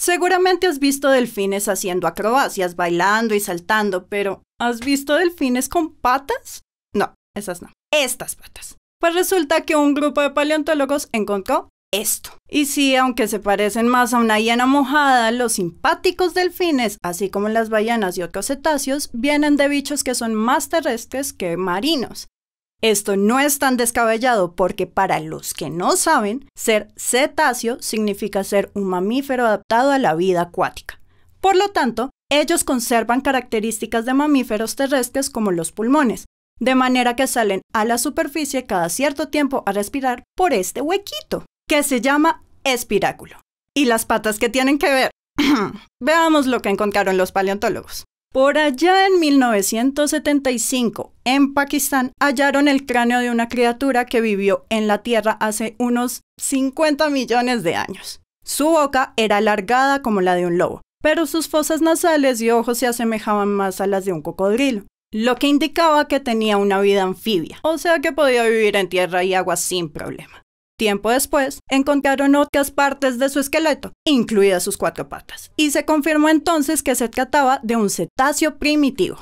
Seguramente has visto delfines haciendo acrobacias, bailando y saltando, pero ¿has visto delfines con patas? No, esas no. Estas patas. Pues resulta que un grupo de paleontólogos encontró esto. Y sí, aunque se parecen más a una hiena mojada, los simpáticos delfines, así como las ballenas y otros cetáceos, vienen de bichos que son más terrestres que marinos. Esto no es tan descabellado porque para los que no saben, ser cetáceo significa ser un mamífero adaptado a la vida acuática. Por lo tanto, ellos conservan características de mamíferos terrestres como los pulmones, de manera que salen a la superficie cada cierto tiempo a respirar por este huequito, que se llama espiráculo. ¿Y las patas que tienen que ver? Veamos lo que encontraron los paleontólogos. Por allá en 1975, en Pakistán, hallaron el cráneo de una criatura que vivió en la Tierra hace unos 50 millones de años. Su boca era alargada como la de un lobo, pero sus fosas nasales y ojos se asemejaban más a las de un cocodrilo, lo que indicaba que tenía una vida anfibia, o sea que podía vivir en tierra y agua sin problema. Tiempo después, encontraron otras partes de su esqueleto, incluidas sus cuatro patas, y se confirmó entonces que se trataba de un cetáceo primitivo.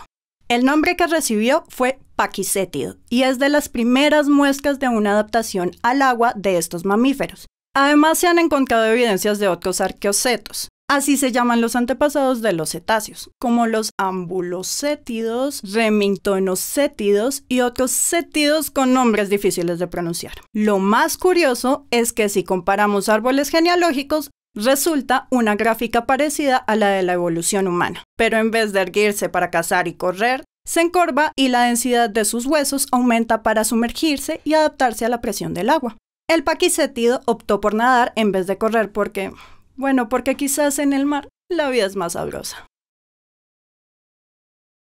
El nombre que recibió fue Paquicétido y es de las primeras muestras de una adaptación al agua de estos mamíferos. Además, se han encontrado evidencias de otros arqueocetos, Así se llaman los antepasados de los cetáceos, como los ambulocétidos, remingtonocétidos y otros cétidos con nombres difíciles de pronunciar. Lo más curioso es que si comparamos árboles genealógicos, resulta una gráfica parecida a la de la evolución humana, pero en vez de erguirse para cazar y correr, se encorva y la densidad de sus huesos aumenta para sumergirse y adaptarse a la presión del agua. El paquicétido optó por nadar en vez de correr porque bueno, porque quizás en el mar la vida es más sabrosa.